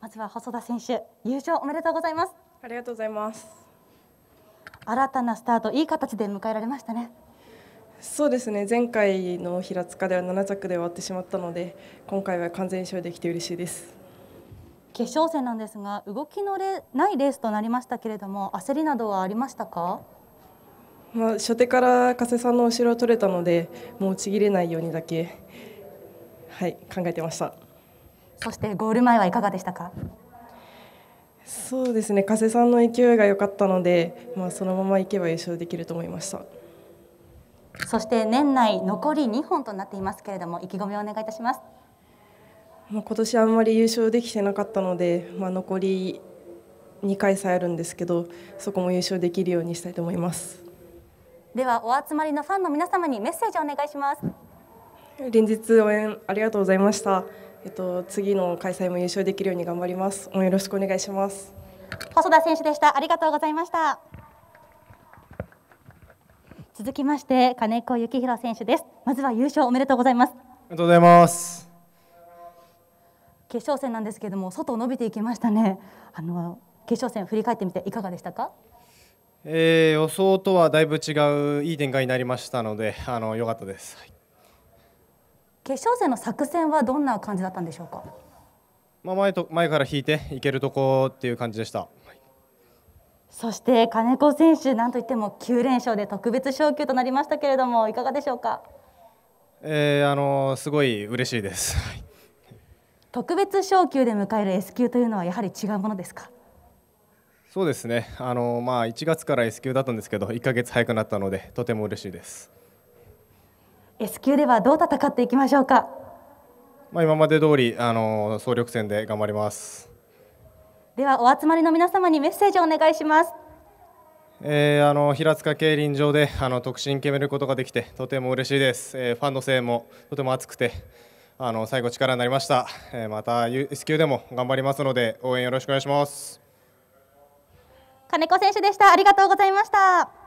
まずは細田選手、優勝おめでとうございます。ありがとうございます。新たなスタート、いい形で迎えられましたね。そうですね前回の平塚では7着で終わってしまったので今回は完全勝できて嬉しいです決勝戦なんですが動きのれないレースとなりましたけれども焦りなどはありましたか、まあ、初手から加瀬さんの後ろを取れたのでもうちぎれないようにだけ、はい、考えてました。そしてゴール前はいかがでしたかそうですね加瀬さんの勢いが良かったので、まあ、そのままいけば優勝できると思いましたそして年内残り2本となっていますけれども意気込みをお願いいたします、あ、今年あんまり優勝できてなかったので、まあ、残り2回さえあるんですけどそこも優勝できるようにしたいと思いますではお集まりのファンの皆様にメッセージをお願いします連日応援ありがとうございましたえっと、次の開催も優勝できるように頑張ります。応援よろしくお願いします。細田選手でした。ありがとうございました。続きまして、金子幸宏選手です。まずは優勝おめでとうございます。ありがとうございます。決勝戦なんですけれども、外伸びていきましたね。あの、決勝戦振り返ってみて、いかがでしたか。えー、予想とはだいぶ違ういい展開になりましたので、あの良かったです。はい決勝戦の作戦はどんな感じだったんでしょうか。まあ、前と前から引いていけるとこっていう感じでした。そして金子選手、なんといっても9連勝で特別昇級となりましたけれども、いかがでしょうか。えー、あのすごい嬉しいです。特別昇級で迎える S 級というのはやはり違うものですか。そうですね。あのまあ1月から S 級だったんですけど、1か月早くなったのでとても嬉しいです。S 級ではどう戦っていきましょうか。まあ、今まで通り、あの総力戦で頑張ります。では、お集まりの皆様にメッセージをお願いします。えー、あの平塚競輪場であの特進決めることができてとても嬉しいです、えー、ファンの声援もとても熱くてあの最後力になりました、えー、また S 級でも頑張りますので応援よろしくお願いします金子選手でしたありがとうございました